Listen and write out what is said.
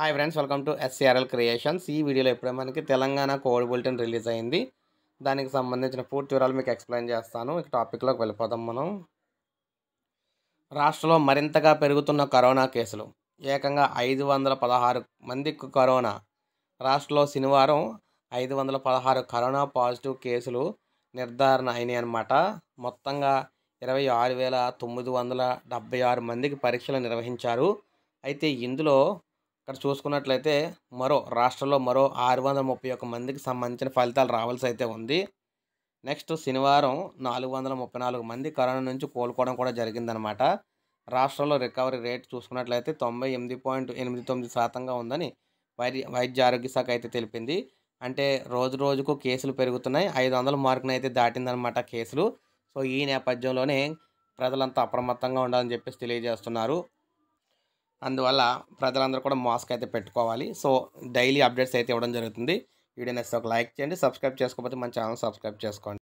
hi friends welcome to SCRL creations ఈ వీడియోలో ఇప్పుడే మనకి తెలంగాణ కోడ్ బులెటిన్ రిలీజ్ అయింది దానికి సంబంధించిన పూర్తి వివరాలు మీకు ఎక్స్ప్లెయిన్ చేస్తాను ఇక టాపిక్లోకి వెళ్ళిపోదాం మనం రాష్ట్రంలో మరింతగా పెరుగుతున్న కరోనా కేసులు ఏకంగా ఐదు వందల పదహారు మందికి కరోనా రాష్ట్రంలో శనివారం ఐదు వందల పదహారు కరోనా పాజిటివ్ కేసులు నిర్ధారణ అయినాయి అన్నమాట మొత్తంగా ఇరవై ఆరు వేల తొమ్మిది వందల డెబ్బై ఆరు మందికి పరీక్షలు నిర్వహించారు అయితే ఇందులో ఇక్కడ చూసుకున్నట్లయితే మరో రాష్ట్రంలో మరో ఆరు వందల ముప్పై మందికి సంబంధించిన ఫలితాలు రావాల్సి అయితే ఉంది నెక్స్ట్ శనివారం నాలుగు వందల ముప్పై నాలుగు మంది కరోనా నుంచి కోలుకోవడం కూడా జరిగిందనమాట రాష్ట్రంలో రికవరీ రేట్ చూసుకున్నట్లయితే తొంభై ఎనిమిది పాయింట్ ఎనిమిది తొమ్మిది శాతంగా ఉందని వైద్య వైద్య ఆరోగ్య శాఖ అయితే తెలిపింది అంటే రోజు రోజుకు కేసులు పెరుగుతున్నాయి ఐదు వందల మార్కును అయితే దాటిందనమాట కేసులు సో ఈ నేపథ్యంలోనే ప్రజలంతా అప్రమత్తంగా ఉండాలని చెప్పేసి తెలియజేస్తున్నారు అందువల్ల ప్రజలందరూ కూడా మాస్క్ అయితే పెట్టుకోవాలి సో డైలీ అప్డేట్స్ అయితే ఇవ్వడం జరుగుతుంది వీడియో నచ్చితే ఒక లైక్ చేయండి సబ్స్క్రైబ్ చేసుకోకపోతే మన ఛానల్ సబ్స్క్రైబ్ చేసుకోండి